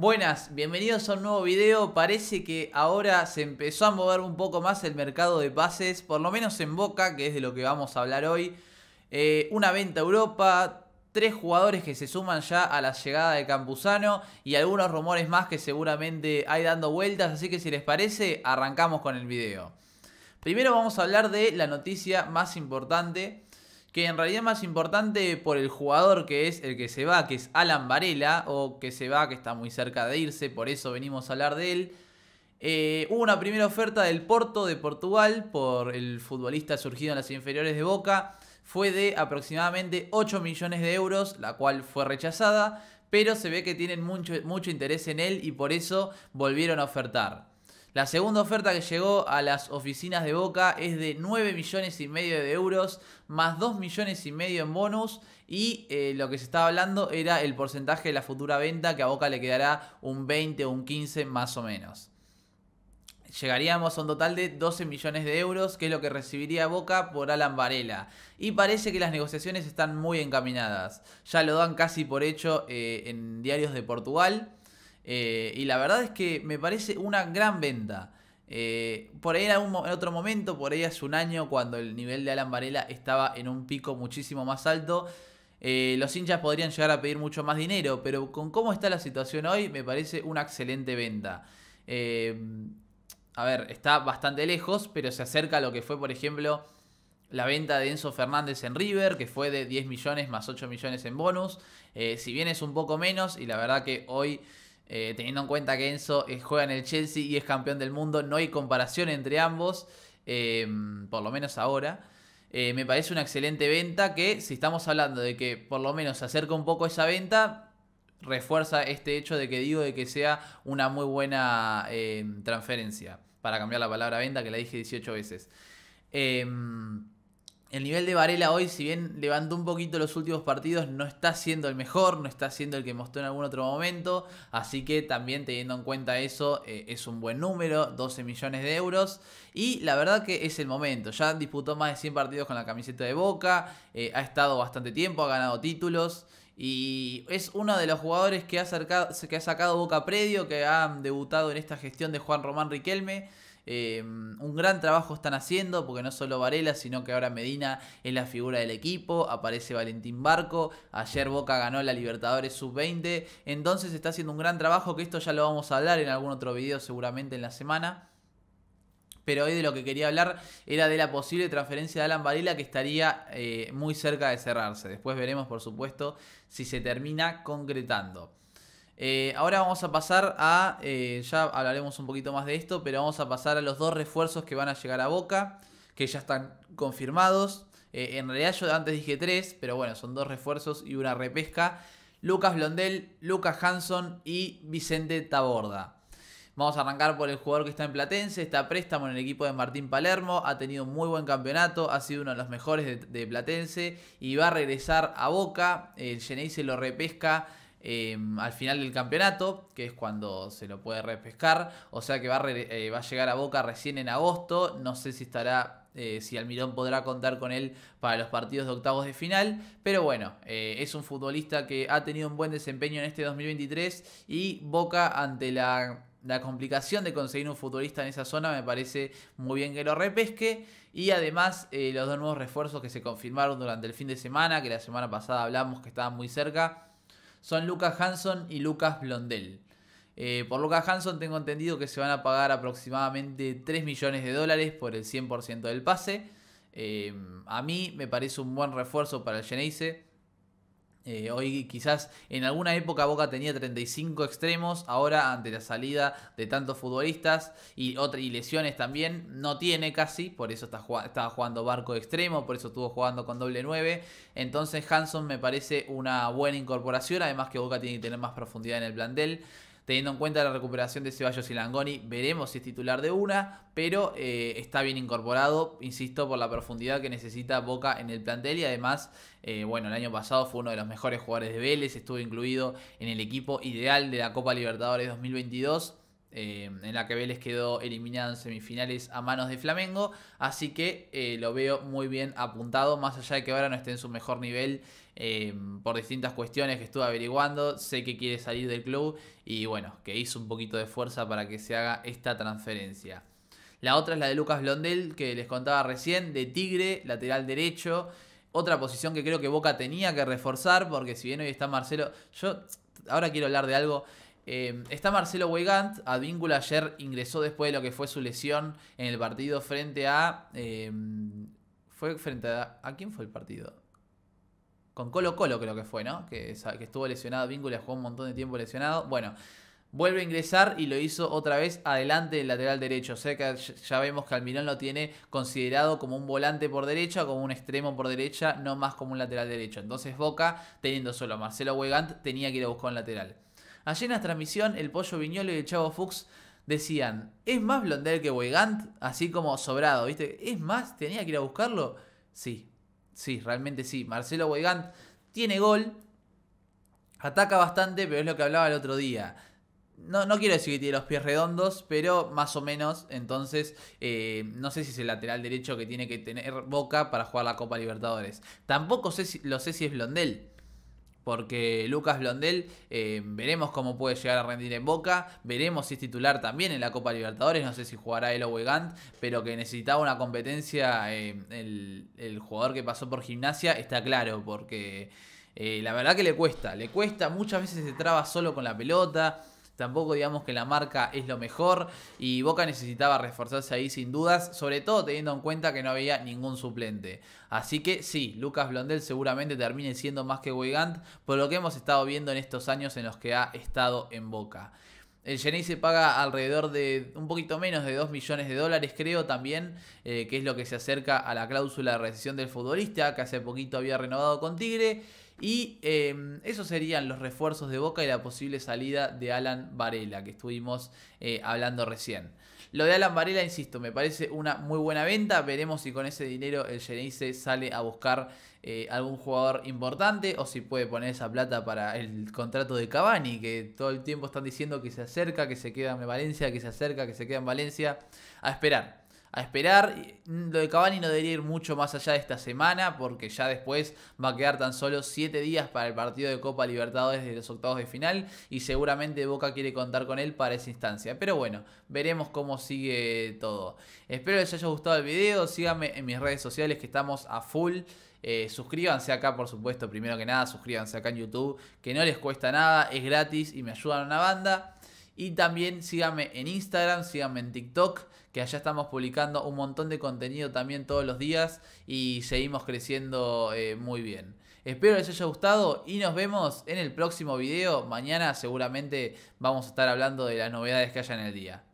Buenas, bienvenidos a un nuevo video. Parece que ahora se empezó a mover un poco más el mercado de pases, por lo menos en Boca, que es de lo que vamos a hablar hoy. Eh, una venta Europa, tres jugadores que se suman ya a la llegada de Campuzano y algunos rumores más que seguramente hay dando vueltas, así que si les parece, arrancamos con el video. Primero vamos a hablar de la noticia más importante que en realidad es más importante por el jugador que es el que se va, que es Alan Varela, o que se va, que está muy cerca de irse, por eso venimos a hablar de él. Eh, hubo una primera oferta del Porto de Portugal por el futbolista surgido en las inferiores de Boca. Fue de aproximadamente 8 millones de euros, la cual fue rechazada, pero se ve que tienen mucho, mucho interés en él y por eso volvieron a ofertar. La segunda oferta que llegó a las oficinas de Boca es de 9 millones y medio de euros, más 2 millones y medio en bonus. Y eh, lo que se estaba hablando era el porcentaje de la futura venta, que a Boca le quedará un 20 o un 15 más o menos. Llegaríamos a un total de 12 millones de euros, que es lo que recibiría Boca por Alan Varela. Y parece que las negociaciones están muy encaminadas. Ya lo dan casi por hecho eh, en diarios de Portugal. Eh, y la verdad es que me parece una gran venta. Eh, por ahí en, otro momento, por ahí hace un año, cuando el nivel de Alan Varela estaba en un pico muchísimo más alto, eh, los hinchas podrían llegar a pedir mucho más dinero, pero con cómo está la situación hoy, me parece una excelente venta. a ver, está bastante lejos, pero se acerca a lo que fue, por ejemplo, la venta de Enzo Fernández en River, que fue de 10 millones más 8 millones en bonus. si bien es un poco menos, y la verdad que hoy eh, teniendo en cuenta que Enzo eh, juega en el Chelsea y es campeón del mundo, no hay comparación entre ambos, eh, por lo menos ahora. me parece una excelente venta que, si estamos hablando de que por lo menos se acerca un poco esa venta, refuerza este hecho de que digo de que sea una muy buena transferencia, para cambiar la palabra venta que la dije 18 veces el nivel de Varela hoy, si bien levantó un poquito los últimos partidos, no está siendo el mejor, no está siendo el que mostró en algún otro momento. Así que también teniendo en cuenta eso, eh, es un buen número, 12 millones de euros. Y la verdad que es el momento. Ya disputó más de 100 partidos con la camiseta de Boca, eh, ha estado bastante tiempo, ha ganado títulos. Y es uno de los jugadores que ha, sacado, que ha sacado Boca Predio, que ha debutado en esta gestión de Juan Román Riquelme. Eh, un gran trabajo están haciendo, porque no solo Varela, sino que ahora Medina es la figura del equipo, aparece Valentín Barco, ayer Boca ganó la Libertadores Sub-20, entonces está haciendo un gran trabajo, que esto ya lo vamos a hablar en algún otro video seguramente en la semana. Pero hoy de lo que quería hablar era de la posible transferencia de Alan Varela que estaría eh, muy cerca de cerrarse. Después veremos, por supuesto, si se termina concretando. Eh, ahora vamos a pasar a, eh, ya hablaremos un poquito más de esto, pero vamos a pasar a los dos refuerzos que van a llegar a Boca, que ya están confirmados. Eh, en realidad yo antes dije tres, pero bueno, son dos refuerzos y una repesca. Lucas Blondel, Lucas Hanson y Vicente Taborda. Vamos a arrancar por el jugador que está en Platense, está a préstamo en el equipo de Martín Palermo, ha tenido un muy buen campeonato, ha sido uno de los mejores de, Platense y va a regresar a Boca. El se lo repesca Em, al final del campeonato, que es cuando se lo puede repescar. O sea que va, a eh, llegar a Boca recién en agosto. No sé si estará eh, si Almirón podrá contar con él para los partidos de octavos de final. Pero bueno, eh, es un futbolista que ha tenido un buen desempeño en este 2023 y Boca ante la, complicación de conseguir un futbolista en esa zona me parece muy bien que lo repesque. Y además los dos nuevos refuerzos que se confirmaron durante el fin de semana, que la semana pasada hablamos que estaban muy cerca son Lucas Hanson y Lucas Blondell. Eh, por Lucas Hanson tengo entendido que se van a pagar aproximadamente 3 millones de dólares por el 100% del pase. Eh, a mí me parece un buen refuerzo para el Geneise. Eh, hoy quizás en alguna época Boca tenía 35 extremos, ahora ante la salida de tantos futbolistas y, lesiones también, no tiene casi, por eso está, estaba jugando barco extremo, por eso estuvo jugando con doble 9. Entonces Hanson me parece una buena incorporación, además que Boca tiene que tener más profundidad en el plantel. Teniendo en cuenta la recuperación de Ceballos y Langoni, veremos si es titular de una, pero eh, está bien incorporado, insisto, por la profundidad que necesita Boca en el plantel y además, eh, bueno, el año pasado fue uno de los mejores jugadores de Vélez, estuvo incluido en el equipo ideal de la Copa Libertadores 2022 eh, en la que Vélez quedó eliminado en semifinales a manos de Flamengo. Así que eh, lo veo muy bien apuntado, más allá de que ahora no esté en su mejor nivel eh, por distintas cuestiones que estuve averiguando. Sé que quiere salir del club y bueno, que hizo un poquito de fuerza para que se haga esta transferencia. La otra es la de Lucas Blondel, que les contaba recién, de Tigre, lateral derecho. Otra posición que creo que Boca tenía que reforzar, porque si bien hoy está Marcelo, yo ahora quiero hablar de algo. Em, está Marcelo a vínculo ayer ingresó después de lo que fue su lesión en el partido frente a... Em, fue frente a... ¿A quién fue el partido? Con Colo Colo creo que fue, ¿no? Que, estuvo lesionado, Advíncula jugó un montón de tiempo lesionado. Bueno, vuelve a ingresar y lo hizo otra vez adelante del lateral derecho. O sea que ya vemos que Almirón lo tiene considerado como un volante por derecha, como un extremo por derecha, no más como un lateral derecho. Entonces Boca, teniendo solo a Marcelo Weigand, tenía que ir a buscar un lateral. Allí en la transmisión, el Pollo Viñolo y el Chavo Fuchs decían, ¿es más Blondel que Weigand? Así como sobrado, ¿viste? ¿Es más? ¿Tenía que ir a buscarlo? Sí, sí, realmente sí. Marcelo Weigand tiene gol, ataca bastante, pero es lo que hablaba el otro día. No, no quiero decir que tiene los pies redondos, pero más o menos. Entonces, eh, no sé si es el lateral derecho que tiene que tener Boca para jugar la Copa Libertadores. Tampoco sé si, lo sé si es Blondel porque Lucas Blondel eh, veremos cómo puede llegar a rendir en Boca, veremos si es titular también en la Copa Libertadores, no sé si jugará el o pero que necesitaba una competencia, eh, el, jugador que pasó por gimnasia está claro, porque eh, la verdad que le cuesta, le cuesta, muchas veces se traba solo con la pelota, tampoco digamos que la marca es lo mejor y Boca necesitaba reforzarse ahí sin dudas, sobre todo teniendo en cuenta que no había ningún suplente. Así que sí, Lucas Blondel seguramente termine siendo más que Weigand por lo que hemos estado viendo en estos años en los que ha estado en Boca. El Jenny se paga alrededor de un poquito menos de 2 millones de dólares, creo también, eh, que es lo que se acerca a la cláusula de recesión del futbolista, que hace poquito había renovado con Tigre. Y em, esos serían los refuerzos de Boca y la posible salida de Alan Varela, que estuvimos eh, hablando recién. Lo de Alan Varela, insisto, me parece una muy buena venta. Veremos si con ese dinero el Geneise sale a buscar eh, algún jugador importante o si puede poner esa plata para el contrato de Cavani, que todo el tiempo están diciendo que se acerca, que se queda en Valencia, que se acerca, que se queda en Valencia. A esperar a esperar. Mm, lo de Cavani no debería ir mucho más allá de esta semana porque ya después va a quedar tan solo 7 días para el partido de Copa Libertadores de los octavos de final y seguramente Boca quiere contar con él para esa instancia. Pero bueno, veremos cómo sigue todo. Espero les haya gustado el video, síganme en mis redes sociales que estamos a full. Eh, suscríbanse acá, por supuesto, primero que nada, suscríbanse acá en YouTube, que no les cuesta nada, es gratis y me ayudan a una banda. Y también síganme en Instagram, síganme en TikTok, que allá estamos publicando un montón de contenido también todos los días y seguimos creciendo eh, muy bien. Espero les haya gustado y nos vemos en el próximo video. Mañana seguramente vamos a estar hablando de las novedades que haya en el día.